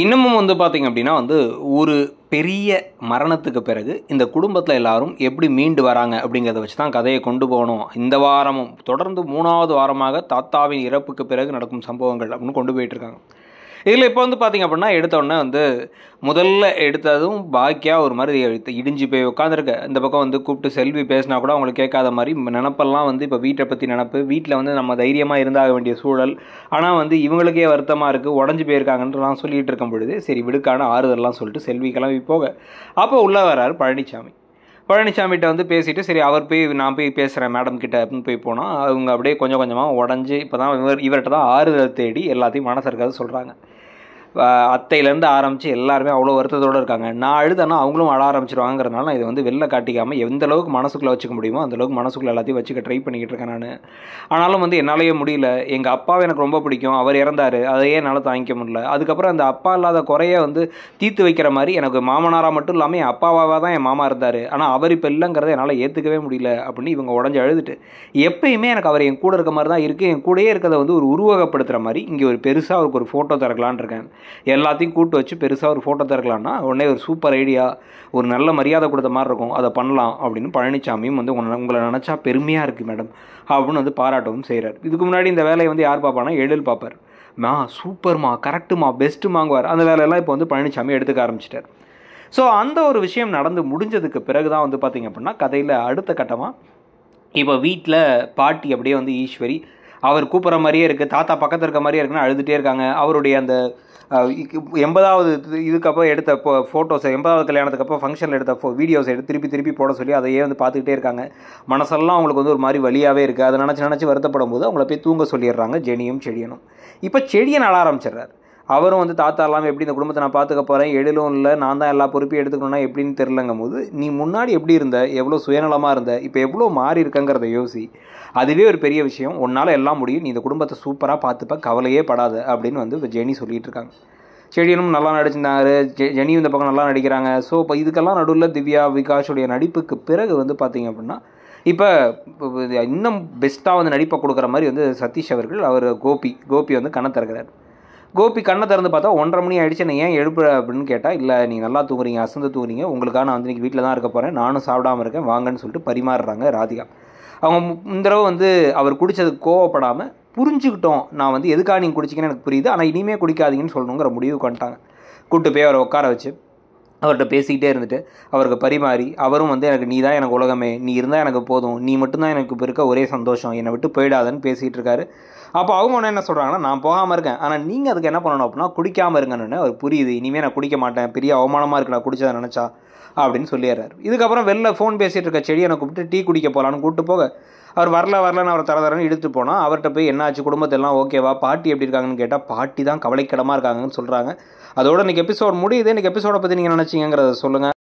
இன்னமும் வந்து பார்த்திங்க அப்படின்னா வந்து ஒரு பெரிய மரணத்துக்கு பிறகு இந்த குடும்பத்தில் எல்லாரும் எப்படி மீண்டு வராங்க அப்படிங்கிறத வச்சு தான் கதையை கொண்டு போகணும் இந்த வாரமும் தொடர்ந்து மூணாவது வாரமாக தாத்தாவின் இறப்புக்கு பிறகு நடக்கும் சம்பவங்கள் அப்படின்னு கொண்டு போயிட்டுருக்காங்க இதில் இப்போ வந்து பார்த்திங்க அப்படின்னா உடனே வந்து முதல்ல எடுத்ததும் பாக்கியாக ஒரு மாதிரி இடிஞ்சு போய் உட்காந்துருக்க இந்த பக்கம் வந்து கூப்பிட்டு செல்வி பேசினா கூட அவங்களுக்கு கேட்காத மாதிரி நினப்பெல்லாம் வந்து இப்போ வீட்டை பற்றி நினப்பு வீட்டில் வந்து நம்ம தைரியமாக இருந்தாக வேண்டிய சூழல் ஆனால் வந்து இவங்களுக்கே வருத்தமாக இருக்குது உடஞ்சி போயிருக்காங்கன்றலாம் சொல்லிகிட்டு இருக்கும் பொழுது சரி விடுக்கான ஆறுதல்லாம் சொல்லிட்டு செல்வி கிளம்பி போக அப்போ உள்ளே வராரு பழனிசாமி பழனிசாமிகிட்ட வந்து பேசிட்டு சரி அவர் போய் நான் போய் பேசுகிறேன் மேடம் கிட்ட அப்படின்னு போய் போனால் அவங்க அப்படியே கொஞ்சம் கொஞ்சமாக உடஞ்சி இப்போ தான் இவர் இவர்கிட்ட தான் ஆறுதல் தேடி எல்லாத்தையும் மனசு இருக்காது சொல்கிறாங்க அத்தையிலேருந்து ஆரம்பித்து எல்லாருமே அவ்வளோ வருத்தத்தோடு இருக்காங்க நான் அழுதேன்னா அவங்களும் அழ ஆரம்பிச்சிருவாங்கிறதுனால நான் இதை வந்து வெளில காட்டிக்காமல் எந்த அளவுக்கு மனசுக்குள்ளே வச்சுக்க முடியுமோ அந்த அளவுக்கு மனசுக்குள்ளே எல்லாத்தையும் வச்சுக்க ட்ரை பண்ணிக்கிட்டு இருக்கேன் நான் ஆனாலும் வந்து என்னாலேயே முடியல எங்கள் அப்பாவை எனக்கு ரொம்ப பிடிக்கும் அவர் இறந்தார் அதையே என்னால் தாங்கிக்க முடியல அதுக்கப்புறம் அந்த அப்பா இல்லாத குறைய வந்து தீர்த்து வைக்கிற மாதிரி எனக்கு மாமனாராக மட்டும் இல்லாமல் என் அப்பாவாக தான் என் மாமா இருந்தார் ஆனால் அவர் இப்போ இல்லைங்கிறத என்னால் ஏற்றுக்கவே முடியல அப்படின்னு இவங்க உடஞ்சி அழுதுட்டு எப்பயுமே எனக்கு அவர் என் கூட இருக்க மாதிரி தான் இருக்குது என் கூடயே இருக்கிறத வந்து ஒரு உருவகப்படுத்துகிற மாதிரி இங்கே ஒரு பெருசாக அவருக்கு ஒரு ஃபோட்டோ திறக்கலான் இருக்கேன் எல்லாத்தையும் கூப்பிட்டு வச்சு பெருசாக ஒரு ஃபோட்டோ திறக்கலான்னா உடனே ஒரு சூப்பர் ஐடியா ஒரு நல்ல மரியாதை கொடுத்த மாதிரி இருக்கும் அதை பண்ணலாம் அப்படின்னு பழனிசாமியும் வந்து உங்களை நினச்சா பெருமையாக இருக்குது மேடம் அப்படின்னு வந்து பாராட்டவும் செய்கிறார் இதுக்கு முன்னாடி இந்த வேலையை வந்து யார் பார்ப்பானா எழில் பார்ப்பார் மா சூப்பர்மா கரெக்டுமா பெஸ்ட்டுமாங்குவார் அந்த வேலையெல்லாம் இப்போ வந்து பழனிசாமி எடுத்துக்க ஆரம்பிச்சிட்டார் ஸோ அந்த ஒரு விஷயம் நடந்து முடிஞ்சதுக்கு பிறகு தான் வந்து பார்த்திங்க அப்படின்னா கதையில் அடுத்த கட்டமாக இப்போ வீட்டில் பாட்டி அப்படியே வந்து ஈஸ்வரி அவர் கூப்பிட்ற மாதிரியே இருக்குது தாத்தா பக்கத்தில் இருக்க மாதிரியே இருக்குன்னு அழுதுகிட்டே இருக்காங்க அவருடைய அந்த எண்பதாவது இதுக்கப்புறம் எடுத்த போ ஃபோட்டோஸ் எண்பதாவது கல்யாணத்துக்கு அப்புறம் ஃபங்க்ஷனில் எடுத்த ஃபோ வீடியோஸ் எடுத்து திருப்பி திருப்பி போட சொல்லி அதையே வந்து பார்த்துக்கிட்டே இருக்காங்க மனசெல்லாம் அவங்களுக்கு வந்து ஒரு மாதிரி வழியாகவே இருக்குது அதை நினச்சி நினச்சி வருத்தப்படும் போது அவங்கள போய் தூங்க சொல்லிடுறாங்க ஜெனியும் செடியனும் இப்போ செடியன் அழ ஆரம்பிச்சிடுறாரு அவரும் வந்து தாத்தா இல்லாமல் எப்படி இந்த குடும்பத்தை நான் பார்த்துக்க போகிறேன் எழிலும் இல்லை நான் தான் எல்லா பொறுப்பையும் எடுத்துக்கணும்னா எப்படின்னு தெரிலங்கும் போது நீ முன்னாடி எப்படி இருந்த எவ்வளோ சுயநலமாக இருந்த இப்போ எவ்வளோ மாறி இருக்கங்கிறத யோசி அதுவே ஒரு பெரிய விஷயம் உன்னால் எல்லாம் முடியும் நீ இந்த குடும்பத்தை சூப்பராக பார்த்துப்ப கவலையே படாத அப்படின்னு வந்து ஜெனி சொல்லிட்டு இருக்காங்க செடியனும் நல்லா ஜெ ஜெனியும் இந்த பக்கம் நல்லா நடிக்கிறாங்க ஸோ இப்போ இதுக்கெல்லாம் நடுவில் திவ்யா விகாஷுடைய நடிப்புக்கு பிறகு வந்து பார்த்திங்க அப்படின்னா இப்போ இன்னும் பெஸ்ட்டாக வந்து நடிப்பை கொடுக்குற மாதிரி வந்து சதீஷ் அவர்கள் அவர் கோபி கோபி வந்து கணத்திறக்கிறார் கோபி கண்ணை திறந்து பார்த்தா ஒன்றரை மணி ஆகிடுச்சு என்ன ஏன் எழுப்புற அப்படின்னு கேட்டால் இல்லை நீங்கள் நல்லா தூங்குறீங்க அசந்து தூங்குறீங்க உங்களுக்காக நான் வந்து வீட்டில் தான் இருக்க போகிறேன் நானும் சாப்பிடாமல் இருக்கேன் வாங்கன்னு சொல்லிட்டு பரிமாறுறாங்க ராதிகா அவங்க இந்த தடவை வந்து அவர் குடித்ததுக்கு கோவப்படாமல் புரிஞ்சுக்கிட்டோம் நான் வந்து எதுக்காக நீங்கள் குடிச்சிங்கன்னு எனக்கு புரியுது ஆனால் இனிமேல் குடிக்காதீங்கன்னு சொல்லணுங்கிற முடிவு பண்ணிட்டாங்க கூப்பிட்டு போய் அவரை உட்கார வச்சு அவர்கிட்ட பேசிக்கிட்டே இருந்துட்டு அவருக்கு பரிமாறி அவரும் வந்து எனக்கு நீ தான் எனக்கு உலகமே நீ இருந்தால் எனக்கு போதும் நீ மட்டும்தான் எனக்கு இப்போ இருக்க ஒரே சந்தோஷம் என்னை விட்டு போயிடாதன்னு பேசிகிட்டு இருக்காரு அப்போ அவங்க ஒன்று என்ன சொல்கிறாங்கன்னா நான் போகாமல் இருக்கேன் ஆனால் நீங்கள் அதுக்கு என்ன பண்ணணும் அப்படின்னா குடிக்காமல் இருங்கன்னு அவர் புரியுது இனிமேல் நான் குடிக்க மாட்டேன் பெரிய அவமானமாக இருக்கு நான் குடிச்சதை நினச்சா அப்படின்னு சொல்லிடுறாரு இதுக்கப்புறம் வெளில ஃபோன் பேசிகிட்டு இருக்க செடியை நான் கூப்பிட்டு டீ குடிக்க போகலான்னு கூப்பிட்டு போக அவர் வரல வரலன்னு அவர் தர தரன்னு இழுத்து போனால் அவர்கிட்ட போய் என்னாச்சு குடும்பத்தெல்லாம் ஓகேவா பாட்டி எப்படி இருக்காங்கன்னு கேட்டால் பாட்டி தான் கவலைக்கிடமாக இருக்காங்கன்னு சொல்கிறாங்க அதோட இன்றைக்கி எபிசோட் முடியுது இன்றைக்கி எபிசோடை பற்றி நீங்கள் நினச்சிங்கிறத சொல்லுங்கள்